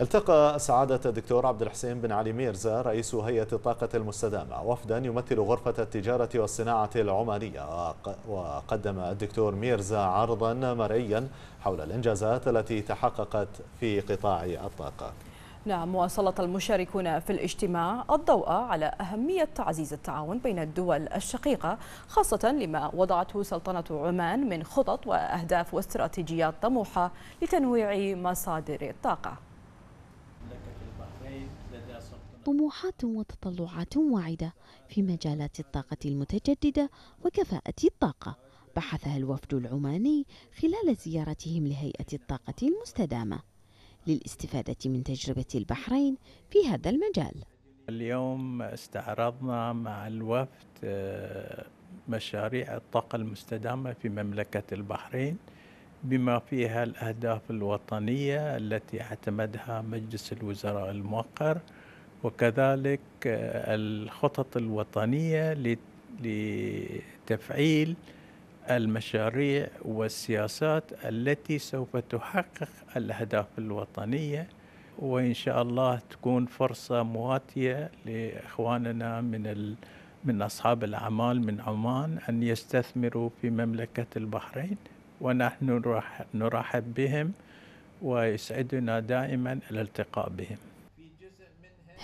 التقى سعادة الدكتور عبد الحسين بن علي ميرزا رئيس هيئة الطاقة المستدامة وفدا يمثل غرفة التجارة والصناعة العمانية وقدم الدكتور ميرزا عرضا مرئيا حول الإنجازات التي تحققت في قطاع الطاقة نعم وسلط المشاركون في الاجتماع الضوء على أهمية تعزيز التعاون بين الدول الشقيقة خاصة لما وضعته سلطنة عمان من خطط وأهداف واستراتيجيات طموحة لتنويع مصادر الطاقة طموحات وتطلعات واعدة في مجالات الطاقة المتجددة وكفاءة الطاقة بحثها الوفد العماني خلال زيارتهم لهيئة الطاقة المستدامة للاستفادة من تجربة البحرين في هذا المجال اليوم استعرضنا مع الوفد آه، مشاريع الطاقة المستدامة في مملكة البحرين بما فيها الأهداف الوطنية التي اعتمدها مجلس الوزراء الموقر وكذلك آه، الخطط الوطنية لتفعيل المشاريع والسياسات التي سوف تحقق الأهداف الوطنية وإن شاء الله تكون فرصة مواتية لإخواننا من من أصحاب الأعمال من عمان أن يستثمروا في مملكة البحرين ونحن نرحب بهم ويسعدنا دائما الالتقاء بهم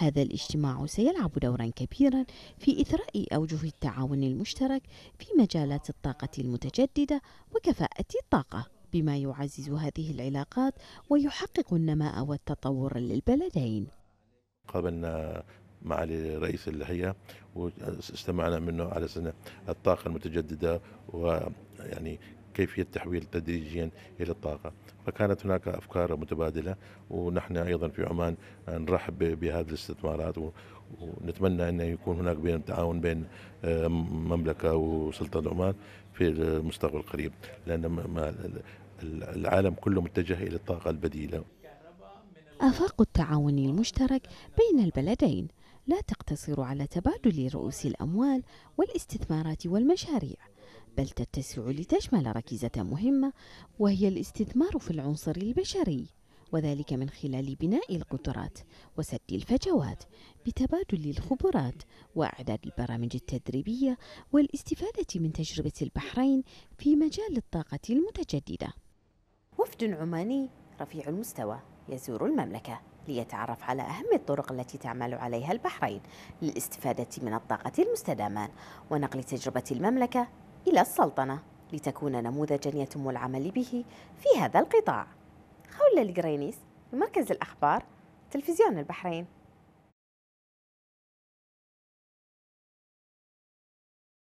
هذا الاجتماع سيلعب دورا كبيرا في إثراء أوجه التعاون المشترك في مجالات الطاقة المتجددة وكفاءة الطاقة بما يعزز هذه العلاقات ويحقق النماء والتطور للبلدين قابلنا معالي رئيس الهيئة واستمعنا منه على سنة الطاقة المتجددة ويعني كيفية تحويل تدريجيا إلى الطاقة فكانت هناك أفكار متبادلة ونحن أيضا في عمان نرحب بهذه الاستثمارات ونتمنى أن يكون هناك بين تعاون بين المملكة وسلطنة عمان في المستقبل القريب لأن العالم كله متجه إلى الطاقة البديلة آفاق التعاون المشترك بين البلدين لا تقتصر على تبادل رؤوس الأموال والاستثمارات والمشاريع بل تتسع لتشمل ركيزة مهمة وهي الاستثمار في العنصر البشري وذلك من خلال بناء القدرات وسد الفجوات بتبادل الخبرات واعداد البرامج التدريبيه والاستفاده من تجربه البحرين في مجال الطاقه المتجدده وفد عماني رفيع المستوى يزور المملكه ليتعرف على أهم الطرق التي تعمل عليها البحرين للاستفادة من الطاقة المستدامة ونقل تجربة المملكة إلى السلطنة لتكون نموذجا يتم العمل به في هذا القطاع خولة القرينيس مركز الأخبار تلفزيون البحرين